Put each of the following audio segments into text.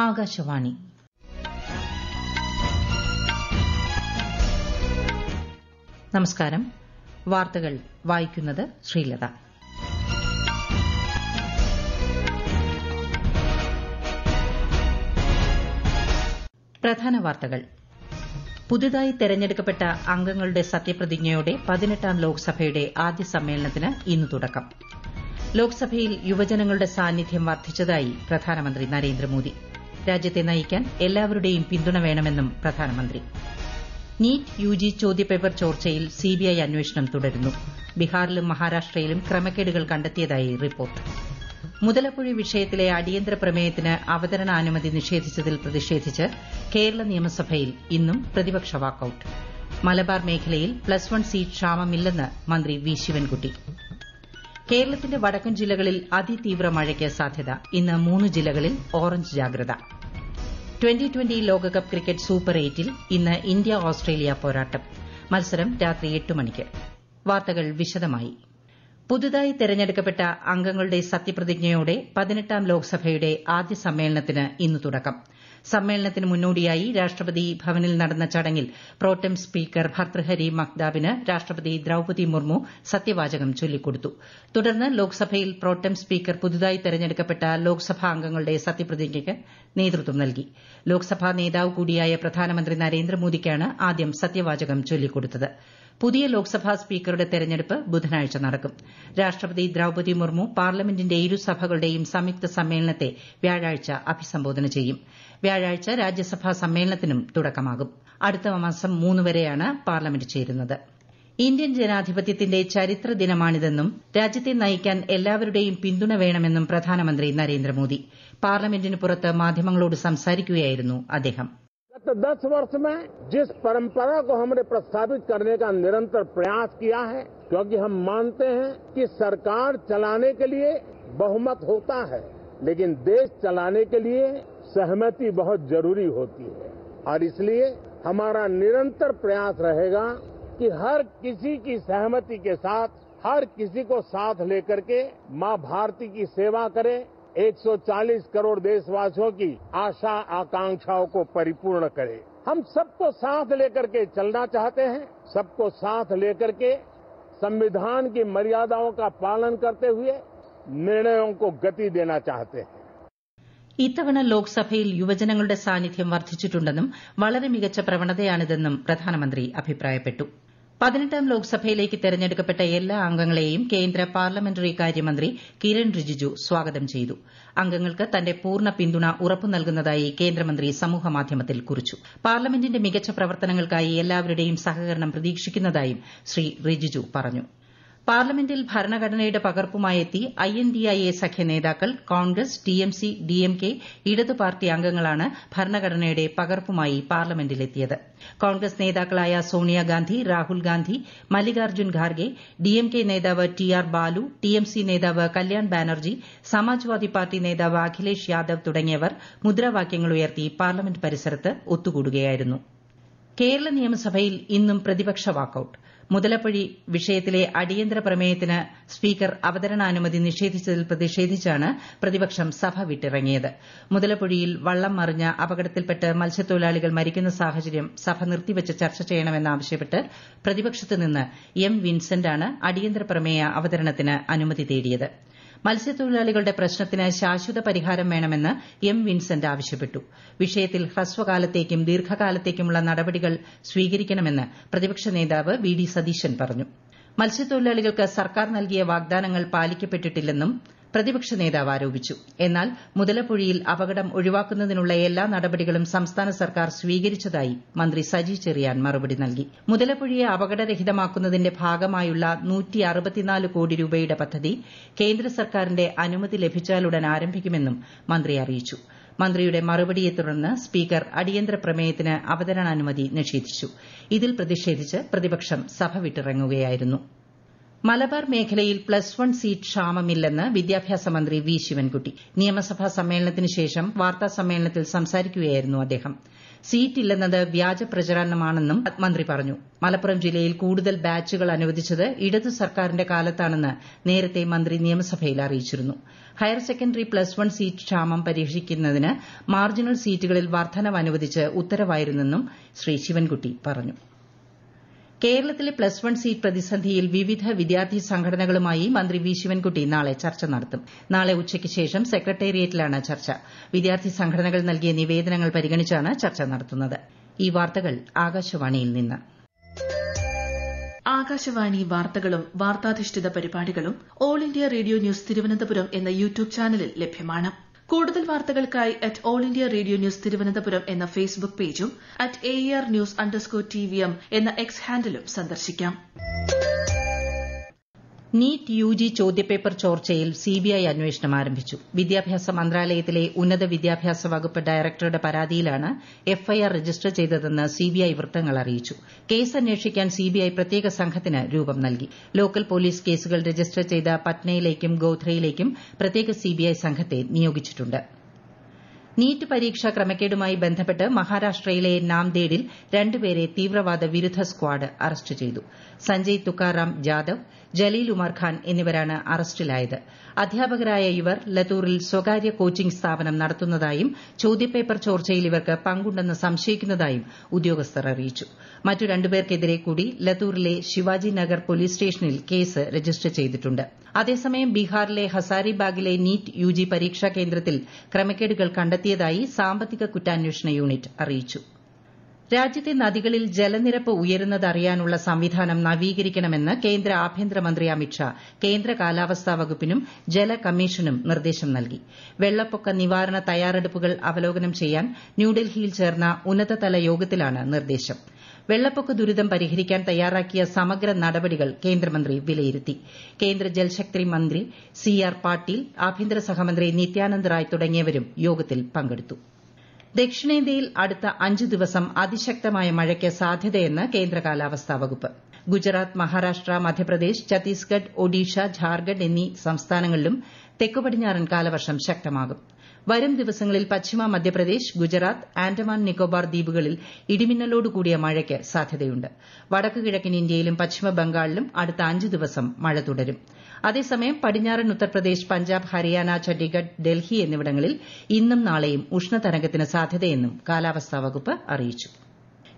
ആകാശവാണി നമസ്കാരം വാർത്തകൾ വായിക്കുന്നത് ശ്രീലത പ്രധാന വാർത്തകൾ പുതുതായി തെരഞ്ഞെടുക്കപ്പെട്ട അംഗങ്ങളുടെ സത്യപ്രതിജ്ഞയോടെ പതിനെട്ടാം ലോക്സഭയുടെ ആദ്യ സമ്മേളനത്തിന് ഇന്ന് തുടക്കം ലോക്സഭയിൽ യുവജനങ്ങളുടെ സാന്നിധ്യം വർദ്ധിച്ചതായി പ്രധാനമന്ത്രി നരേന്ദ്രമോദി രാജ്യത്തെ നയിക്കാൻ എല്ലാവരുടെയും പിന്തുണ വേണമെന്നും പ്രധാനമന്ത്രി നീറ്റ് ജി ചോദ്യപേപ്പർ ചോർച്ചയിൽ സിബിഐ അന്വേഷണം തുടരുന്നു ബീഹാറിലും മഹാരാഷ്ട്രയിലും ക്രമക്കേടുകൾ കണ്ടെത്തിയതായി റിപ്പോർട്ട് മുതലപ്പുഴി വിഷയത്തിലെ അടിയന്തര പ്രമേയത്തിന് അവതരണാനുമതി നിഷേധിച്ചതിൽ പ്രതിഷേധിച്ച് കേരള നിയമസഭയിൽ ഇന്നും പ്രതിപക്ഷ വാക്കൌട്ട് മലബാർ മേഖലയിൽ പ്ലസ് വൺ സീറ്റ് ക്ഷാമമില്ലെന്ന് മന്ത്രി വി ശിവൻകുട്ടി കേരളത്തിന്റെ വടക്കൻ ജില്ലകളിൽ അതിതീവ്ര മഴയ്ക്ക് സാധ്യത ഇന്ന് മൂന്ന് ജില്ലകളിൽ ഓറഞ്ച് ജാഗ്രത ട്വന്റി ട്വന്റി ലോകകപ്പ് ക്രിക്കറ്റ് സൂപ്പർ എയ്റ്റിൽ ഇന്ന് ഇന്ത്യ ഓസ്ട്രേലിയ പോരാട്ടം മത്സരം രാത്രി എട്ട് മണിക്ക് വാർത്തകൾ വിശദമായി പുതുതായി തെരഞ്ഞെടുക്കപ്പെട്ട അംഗങ്ങളുടെ സത്യപ്രതിജ്ഞയോടെ പതിനെട്ടാം ലോക്സഭയുടെ ആദ്യ സമ്മേളനത്തിന് ഇന്ന് തുടക്കം സമ്മേളനത്തിന് മുന്നോടിയായി രാഷ്ട്രപതി ഭവനിൽ നടന്ന ചടങ്ങിൽ പ്രോട്ടം സ്പീക്കർ ഭർതൃഹരി മക്താബിന് രാഷ്ട്രപതി ദ്രൌപതി മുർമു സത്യവാചകം ചൊല്ലിക്കൊടുത്തു തുടർന്ന് ലോക്സഭയിൽ പ്രോട്ടം സ്പീക്കർ പുതുതായി തെരഞ്ഞെടുക്കപ്പെട്ട അംഗങ്ങളുടെ സത്യപ്രതിജ്ഞയ്ക്ക് നേതൃത്വം നൽകി ലോക്സഭാ നേതാവ് കൂടിയായ പ്രധാനമന്ത്രി നരേന്ദ്രമോദിക്കാണ് ആദ്യം സത്യവാചകം ചൊല്ലിക്കൊടുത്തത് പുതിയ ലോക്സഭാ സ്പീക്കറുടെ തെരഞ്ഞെടുപ്പ് ബുധനാഴ്ച നടക്കും രാഷ്ട്രപതി ദ്രൌപതി മുർമു പാർലമെന്റിന്റെ ഇരുസഭകളുടെയും സംയുക്ത സമ്മേളനത്തെ വ്യാഴാഴ്ച അഭിസംബോധന ചെയ്യും വ്യാഴാഴ്ച രാജ്യസഭാ സമ്മേളനത്തിനും തുടക്കമാകും അടുത്ത മാസം മൂന്ന് വരെയാണ് പാർലമെന്റ് ചേരുന്നത് ഇന്ത്യൻ ജനാധിപത്യത്തിന്റെ ചരിത്ര ദിനമാണിതെന്നും രാജ്യത്തെ നയിക്കാൻ എല്ലാവരുടെയും പിന്തുണ വേണമെന്നും പ്രധാനമന്ത്രി നരേന്ദ്രമോദി പാർലമെന്റിന് പുറത്ത് മാധ്യമങ്ങളോട് സംസാരിക്കുകയായിരുന്നു അദ്ദേഹം ഗത दस വർഷ में जिस परंपरा को हमने प्रस्तावित करने का निरंतर प्रयास किया सहमति बहुत जरूरी होती है और इसलिए हमारा निरंतर प्रयास रहेगा कि हर किसी की सहमति के साथ हर किसी को साथ लेकर के मां भारती की सेवा करें 140 करोड़ देशवासियों की आशा आकांक्षाओं को परिपूर्ण करें हम सबको साथ लेकर के चलना चाहते हैं सबको साथ लेकर के संविधान की मर्यादाओं का पालन करते हुए निर्णयों को गति देना चाहते हैं ഇത്തവണ ലോക്സഭയിൽ യുവജനങ്ങളുടെ സാന്നിധ്യം വർദ്ധിച്ചിട്ടുണ്ടെന്നും വളരെ മികച്ച പ്രവണതയാണിതെന്നും പ്രധാനമന്ത്രി അഭിപ്രായപ്പെട്ടു പതിനെട്ടാം ലോക്സഭയിലേക്ക് തെരഞ്ഞെടുക്കപ്പെട്ട എല്ലാ അംഗങ്ങളെയും കേന്ദ്ര പാർലമെന്ററി കാര്യമന്ത്രി കിരൺ റിജിജു സ്വാഗതം ചെയ്തു അംഗങ്ങൾക്ക് തന്റെ പൂർണ്ണ പിന്തുണ ഉറപ്പു നൽകുന്നതായി കേന്ദ്രമന്ത്രി സമൂഹമാധ്യമത്തിൽ കുറിച്ചു പാർലമെന്റിന്റെ മികച്ച പ്രവർത്തനങ്ങൾക്കായി എല്ലാവരുടെയും സഹകരണം പ്രതീക്ഷിക്കുന്നതായും ശ്രീ റിജിജു പറഞ്ഞു പാർലമെന്റിൽ ഭരണഘടനയുടെ പകർപ്പുമായി എത്തി എ സഖ്യ നേതാക്കൾ കോൺഗ്രസ് ടിഎംസി ഡിഎംകെ ഇടതു പാർട്ടി അംഗങ്ങളാണ് ഭരണഘടനയുടെ പകർപ്പുമായി പാർലമെന്റിലെത്തിയത് കോൺഗ്രസ് നേതാക്കളായ സോണിയാഗാന്ധി രാഹുൽഗാന്ധി മല്ലികാർജ്ജുൻ ഖാർഗെ ഡിഎംകെ നേതാവ് ടി ആർ ബാലു ടിഎംസി നേതാവ് കല്യാൺ ബാനർജി സമാജ്വാദി പാർട്ടി നേതാവ് അഖിലേഷ് യാദവ് തുടങ്ങിയവർ മുദ്രാവാക്യങ്ങൾ ഉയർത്തി പാർലമെന്റ് പരിസരത്ത് ഒത്തുകൂടുകയായിരുന്നു കേരള നിയമസഭയിൽ ഇന്നും പ്രതിപക്ഷ വാക്കൌട്ട് മുതലപ്പൊഴി വിഷയത്തിലെ അടിയന്തര പ്രമേയത്തിന് സ്പീക്കർ അവതരണാനുമതി നിഷേധിച്ചതിൽ പ്രതിഷേധിച്ചാണ് പ്രതിപക്ഷം സഭ വിട്ടിറങ്ങിയത് മുതലപ്പൊഴിയിൽ വള്ളം മറിഞ്ഞ അപകടത്തിൽപ്പെട്ട് മത്സ്യത്തൊഴിലാളികൾ മരിക്കുന്ന സാഹചര്യം സഭ നിർത്തിവച്ച് ചർച്ച ചെയ്യണമെന്നാവശ്യപ്പെട്ട് പ്രതിപക്ഷത്ത് നിന്ന് എം വിൻസെന്റാണ് അടിയന്തര പ്രമേയ അവതരണത്തിന് അനുമതി തേടിയത് മത്സ്യത്തൊഴിലാളികളുടെ പ്രശ്നത്തിന് ശാശ്വത പരിഹാരം വേണമെന്ന് എം വിൻസെന്റ് ആവശ്യപ്പെട്ടു വിഷയത്തിൽ ഹ്രസ്വകാലത്തേക്കും ദീർഘകാലത്തേക്കുമുള്ള നടപടികൾ സ്വീകരിക്കണമെന്ന് പ്രതിപക്ഷ നേതാവ് വി ഡി സതീശൻ പറഞ്ഞു മത്സ്യത്തൊഴിലാളികൾക്ക് സർക്കാർ നൽകിയ വാഗ്ദാനങ്ങൾ പാലിക്കപ്പെട്ടിട്ടില്ലെന്നും പ്രതിപക്ഷ നേതാവ് ആരോപിച്ചു എന്നാൽ മുതലപ്പൊഴിയിൽ അപകടം ഒഴിവാക്കുന്നതിനുള്ള എല്ലാ നടപടികളും സംസ്ഥാന സർക്കാർ സ്വീകരിച്ചതായി മന്ത്രി സജി ചെറിയാൻ മറുപടി നൽകി മുതലപ്പൊഴിയെ അപകടരഹിതമാക്കുന്നതിന്റെ ഭാഗമായുള്ള കോടി രൂപയുടെ പദ്ധതി കേന്ദ്ര സർക്കാരിന്റെ അനുമതി ലഭിച്ചാലുടൻ ആരംഭിക്കുമെന്നും മന്ത്രി അറിയിച്ചു മന്ത്രിയുടെ മറുപടിയെ തുടർന്ന് സ്പീക്കർ അടിയന്തര പ്രമേയത്തിന് അവതരണാനുമതി നിഷേധിച്ചു ഇതിൽ പ്രതിഷേധിച്ച് പ്രതിപക്ഷം സഭ വിട്ടിറങ്ങുകയായിരുന്നു മലബാർ മേഖലയിൽ പ്ലസ് വൺ സീറ്റ് ക്ഷാമമില്ലെന്ന് വിദ്യാഭ്യാസ മന്ത്രി വി ശിവൻകുട്ടി നിയമസഭാ സമ്മേളനത്തിന് ശേഷം വാർത്താ സമ്മേളനത്തിൽ സംസാരിക്കുകയായിരുന്നു അദ്ദേഹം സീറ്റില്ലെന്നത് വ്യാജ പ്രചരണമാണെന്നും മന്ത്രി പറഞ്ഞു മലപ്പുറം ജില്ലയിൽ കൂടുതൽ ബാച്ചുകൾ അനുവദിച്ചത് ഇടതു സർക്കാരിന്റെ കാലത്താണെന്ന് നേരത്തെ മന്ത്രി നിയമസഭയിൽ അറിയിച്ചിരുന്നു higher secondary plus one seat ക്ഷാമം പരീക്ഷിക്കുന്നതിന് മാർജിനൽ സീറ്റുകളിൽ വർധനവ് അനുവദിച്ച് ഉത്തരവായിരുന്നെന്നും ശ്രീ ശിവൻകുട്ടി പറഞ്ഞു കേരളത്തിലെ പ്ലസ് വൺ സീറ്റ് പ്രതിസന്ധിയിൽ വിവിധ വിദ്യാർത്ഥി സംഘടനകളുമായി മന്ത്രി വി ശിവൻകുട്ടി നാളെ ചർച്ച നടത്തും നാളെ ഉച്ചയ്ക്ക് ശേഷം സെക്രട്ടേറിയറ്റിലാണ് ചർച്ച വിദ്യാർത്ഥി സംഘടനകൾ നൽകിയ നിവേദനങ്ങൾ പരിഗണിച്ചാണ് ചർച്ച നടത്തുന്നത് ഈ വാർത്തകൾ ആകാശവാണിയിൽ നിന്ന് ആകാശവാണി വാർത്തകളും വാർത്താധിഷ്ഠിത പരിപാടികളും all India radio news Thiruvananthapuram എന്ന യൂട്യൂബ് ചാനലിൽ ലഭ്യമാണ് കൂടുതൽ വാർത്തകൾക്കായി at all India radio news Thiruvananthapuram എന്ന ഫേസ്ബുക്ക് പേജും at A R news underscore T V M എന്ന എക്സ് ഹാൻഡിലും സന്ദർശിക്കാം നീറ്റ് ജി ചോദ്യപേപ്പർ ചോർച്ചയിൽ സിബിഐ അന്വേഷണം ആരംഭിച്ചു വിദ്യാഭ്യാസ മന്ത്രാലയത്തിലെ ഉന്നത വിദ്യാഭ്യാസ വകുപ്പ് ഡയറക്ടറുടെ പരാതിയിലാണ് എഫ്ഐആർ രജിസ്റ്റർ ചെയ്തതെന്ന് സിബിഐ വൃത്തങ്ങൾ അറിയിച്ചു കേസ് അന്വേഷിക്കാൻ സിബിഐ പ്രത്യേക സംഘത്തിന് രൂപം നൽകി ലോക്കൽ പോലീസ് കേസുകൾ രജിസ്റ്റർ ചെയ്ത പട്നയിലേക്കും ഗോധ്രയിലേക്കും പ്രത്യേക സിബിഐ സംഘത്തെ നിയോഗിച്ചിട്ടുണ്ട് നീറ്റ് പരീക്ഷാ ക്രമക്കേടുമായി ബന്ധപ്പെട്ട് മഹാരാഷ്ട്രയിലെ നാംദേഡിൽ രണ്ടുപേരെ തീവ്രവാദ വിരുദ്ധ സ്ക്വാഡ് അറസ്റ്റ് ചെയ്തു സഞ്ജയ് തുക്കാറാം ജാദവ് ജലീൽ ഉമർ ഖാൻ എന്നിവരാണ് അറസ്റ്റിലായത് അധ്യാപകരായ ഇവർ ലത്തൂറിൽ സ്വകാര്യ കോച്ചിംഗ് സ്ഥാപനം നടത്തുന്നതായും ചോദ്യപേപ്പർ ചോർച്ചയിൽ ഇവർക്ക് പങ്കുണ്ടെന്ന് സംശയിക്കുന്നതായും ഉദ്യോഗസ്ഥർ അറിയിച്ചു മറ്റു രണ്ടുപേർക്കെതിരെ കൂടി ലത്തൂറിലെ ശിവാജി നഗർ പോലീസ് സ്റ്റേഷനിൽ കേസ് രജിസ്റ്റർ ചെയ്തിട്ടുണ്ട് അതേസമയം ബീഹാറിലെ ഹസാരിബാഗിലെ നീറ്റ് യുജി പരീക്ഷാ കേന്ദ്രത്തിൽ ക്രമക്കേടുകൾ കണ്ടെത്തിയതായി സാമ്പത്തിക കുറ്റാന്വേഷണ യൂണിറ്റ് അറിയിച്ചു രാജ്യത്തെ നദികളിൽ ജലനിരപ്പ് ഉയരുന്നത് അറിയാനുള്ള സംവിധാനം നവീകരിക്കണമെന്ന് കേന്ദ്ര ആഭ്യന്തരമന്ത്രി അമിത്ഷാ കേന്ദ്ര കാലാവസ്ഥാ വകുപ്പിനും ജല കമ്മീഷനും നിർദ്ദേശം നൽകി വെള്ളപ്പൊക്ക നിവാരണ തയ്യാറെടുപ്പുകൾ അവലോകനം ചെയ്യാൻ ന്യൂഡൽഹിയിൽ ചേർന്ന ഉന്നതതല യോഗത്തിലാണ് നിർദ്ദേശം വെള്ളപ്പൊക്ക ദുരിതം പരിഹരിക്കാൻ തയ്യാറാക്കിയ സമഗ്ര നടപടികൾ കേന്ദ്രമന്ത്രി വിലയിരുത്തി കേന്ദ്ര ജൽശക്തി മന്ത്രി സി ആർ പാട്ടീൽ ആഭ്യന്തര സഹമന്ത്രി നിത്യാനന്ദ് റായ് തുടങ്ങിയവരും യോഗത്തിൽ പങ്കെടുത്തു ദക്ഷിണേന്ത്യയിൽ അടുത്ത അഞ്ച് ദിവസം അതിശക്തമായ മഴയ്ക്ക് സാധ്യതയെന്ന് കേന്ദ്ര കാലാവസ്ഥാ വകുപ്പ് ഗുജറാത്ത് മഹാരാഷ്ട്ര മധ്യപ്രദേശ് ഛത്തീസ്ഗഡ് ഒഡീഷ ജാർഖണ്ഡ് എന്നീ സംസ്ഥാനങ്ങളിലും മഴ തെക്ക് പടിഞ്ഞാറൻ കാലവർഷം ശക്തമാകും വരും ദിവസങ്ങളിൽ പശ്ചിമ മധ്യപ്രദേശ് ഗുജറാത്ത് ആൻഡമാൻ നിക്കോബാർ ദ്വീപുകളിൽ ഇടിമിന്നലോടുകൂടിയ കൂടിയ മഴയ്ക്ക് സാധ്യതയുണ്ട് വടക്ക് കിഴക്കൻ ഇന്ത്യയിലും പശ്ചിമ ബംഗാളിലും അടുത്ത അഞ്ച് ദിവസം മഴ തുടരും അതേസമയം പടിഞ്ഞാറൻ ഉത്തർപ്രദേശ് പഞ്ചാബ് ഹരിയാന ചണ്ഡിഗഡ് ഡൽഹി എന്നിവിടങ്ങളിൽ ഇന്നും നാളെയും ഉഷ്ണതരംഗത്തിന് സാധ്യതയെന്നും കാലാവസ്ഥാ വകുപ്പ് അറിയിച്ചു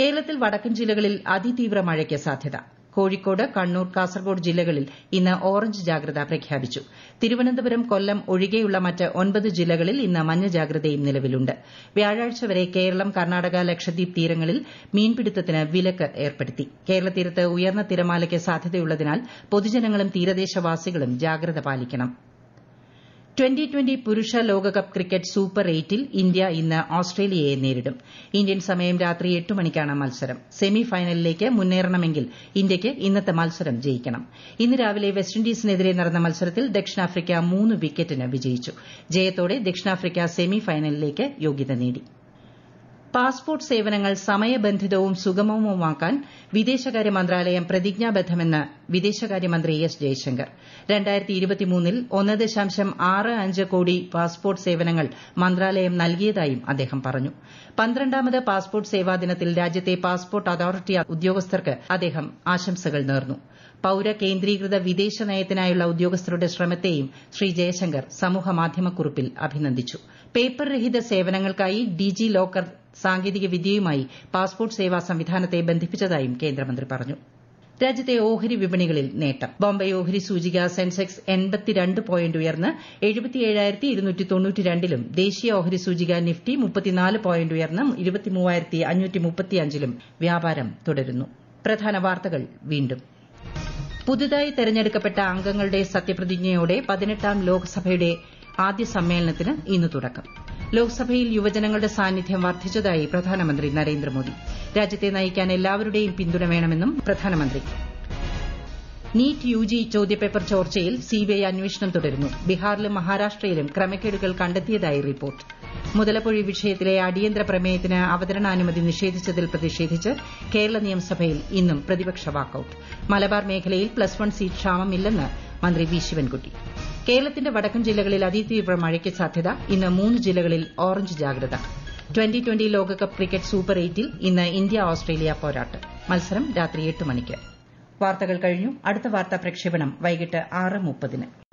കേരളത്തിൽ വടക്കൻ ജില്ലകളിൽ അതിതീവ്ര മഴയ്ക്ക് സാധ്യതയാണ് കോഴിക്കോട് കണ്ണൂർ കാസർകോട് ജില്ലകളിൽ ഇന്ന് ഓറഞ്ച് ജാഗ്രത പ്രഖ്യാപിച്ചു തിരുവനന്തപുരം കൊല്ലം ഒഴികെയുള്ള മറ്റ് ഒൻപത് ജില്ലകളിൽ ഇന്ന് മഞ്ഞ ജാഗ്രതയും നിലവിലുണ്ട് വ്യാഴാഴ്ച വരെ കേരളം കർണാടക ലക്ഷദ്വീപ് തീരങ്ങളിൽ മീൻപിടുത്തത്തിന് വിലക്ക് ഏർപ്പെടുത്തി കേരള തീരത്ത് ഉയർന്ന തിരമാലയ്ക്ക് സാധ്യതയുള്ളതിനാൽ പൊതുജനങ്ങളും തീരദേശവാസികളും ജാഗ്രത പാലിക്കണം ട്വന്റി ട്വന്റി പുരുഷ ലോകകപ്പ് ക്രിക്കറ്റ് സൂപ്പർ എയ്റ്റിൽ ഇന്ത്യ ഇന്ന് ഓസ്ട്രേലിയയെ നേരിടും ഇന്ത്യൻ സമയം രാത്രി എട്ട് മണിക്കാണ് മത്സരം സെമി ഫൈനലിലേക്ക് മുന്നേറണമെങ്കിൽ ഇന്ത്യയ്ക്ക് ഇന്നത്തെ മത്സരം ജയിക്കണം ഇന്ന് രാവിലെ വെസ്റ്റിൻഡീസിനെതിരെ നടന്ന മത്സരത്തിൽ ദക്ഷിണാഫ്രിക്ക മൂന്ന് വിക്കറ്റിന് വിജയിച്ചു ജയത്തോടെ ദക്ഷിണാഫ്രിക്ക സെമി ഫൈനലിലേക്ക് യോഗ്യത നേടിയിരുന്നു പാസ്പോർട്ട് സേവനങ്ങൾ സമയബന്ധിതവും സുഗമവുമാക്കാൻ വിദേശകാര്യ മന്ത്രാലയം പ്രതിജ്ഞാബദ്ധമെന്ന് വിദേശകാര്യമന്ത്രി എസ് ജയശങ്കർ കോടി പാസ്പോർട്ട് സേവനങ്ങൾ മന്ത്രാലയം നൽകിയതായും അദ്ദേഹം പറഞ്ഞു പന്ത്രണ്ടാമത് പാസ്പോർട്ട് സേവാ ദിനത്തിൽ രാജ്യത്തെ പാസ്പോർട്ട് അതോറിറ്റി ഉദ്യോഗസ്ഥർക്ക് അദ്ദേഹം ആശംസകൾ നേർന്നു പൌര കേന്ദ്രീകൃത വിദേശ നയത്തിനായുള്ള ഉദ്യോഗസ്ഥരുടെ ശ്രമത്തെയും ശ്രീ ജയശങ്കർ സമൂഹ മാധ്യമക്കുറിപ്പിൽ അഭിനന്ദിച്ചു പേപ്പർ രഹിത സേവനങ്ങൾക്കായി ഡിജി ലോക്കർ സാങ്കേതിക വിദ്യയുമായി പാസ്പോർട്ട് സേവാ സംവിധാനത്തെ ബന്ധിപ്പിച്ചതായും കേന്ദ്രമന്ത്രി പറഞ്ഞു രാജ്യത്തെ ഓഹരി വിപണികളിൽ നേട്ടം ബോംബെ ഓഹരി സൂചിക സെൻസെക്സ് പോയിന്റ് ഉയർന്ന് ലും ദേശീയ ഓഹരി സൂചിക നിഫ്റ്റി പോയിന്റ് ഉയർന്ന് ലും വ്യാപാരം തുടരുന്നു പ്രധാന വാർത്തകൾ വീണ്ടും പുതുതായി തെരഞ്ഞെടുക്കപ്പെട്ട അംഗങ്ങളുടെ സത്യപ്രതിജ്ഞയോടെ പതിനെട്ടാം ലോക്സഭയുടെ ആദ്യ സമ്മേളനത്തിന് ഇന്ന് തുടക്കം ലോക്സഭയിൽ യുവജനങ്ങളുടെ സാന്നിധ്യം വർദ്ധിച്ചതായി പ്രധാനമന്ത്രി നരേന്ദ്രമോദി രാജ്യത്തെ നയിക്കാൻ എല്ലാവരുടെയും പിന്തുണ വേണമെന്നും പ്രധാനമന്ത്രി നീറ്റ് യു ജി ചോദ്യപേപ്പർ ചോർച്ചയിൽ സിബിഐ അന്വേഷണം തുടരുന്നു ബീഹാറിലും മഹാരാഷ്ട്രയിലും ക്രമക്കേടുകൾ കണ്ടെത്തിയതായി റിപ്പോർട്ട് മുതലപ്പൊഴി വിഷയത്തിലെ അടിയന്തര പ്രമേയത്തിന് അവതരണാനുമതി നിഷേധിച്ചതിൽ പ്രതിഷേധിച്ച് കേരള നിയമസഭയിൽ ഇന്നും പ്രതിപക്ഷ വാക്കൌട്ട് മലബാർ മേഖലയിൽ പ്ലസ് വൺ സീറ്റ് ക്ഷാമമില്ലെന്ന് മന്ത്രി വി ശിവൻകുട്ടി കേരളത്തിന്റെ വടക്കൻ ജില്ലകളിൽ അതിതീവ്ര മഴയ്ക്ക് സാധ്യത ഇന്ന് മൂന്ന് ജില്ലകളിൽ ഓറഞ്ച് ജാഗ്രത ട്വന്റി ട്വന്റി ലോകകപ്പ് ക്രിക്കറ്റ് സൂപ്പർ എയ്റ്റിൽ ഇന്ന് ഇന്ത്യ ഓസ്ട്രേലിയ പോരാട്ടം മത്സരം രാത്രി എട്ട് മണിക്ക് വാർത്തകൾ കഴിഞ്ഞു അടുത്ത വാർത്താ പ്രക്ഷേപണം വൈകിട്ട് ആറ് മുപ്പതിന്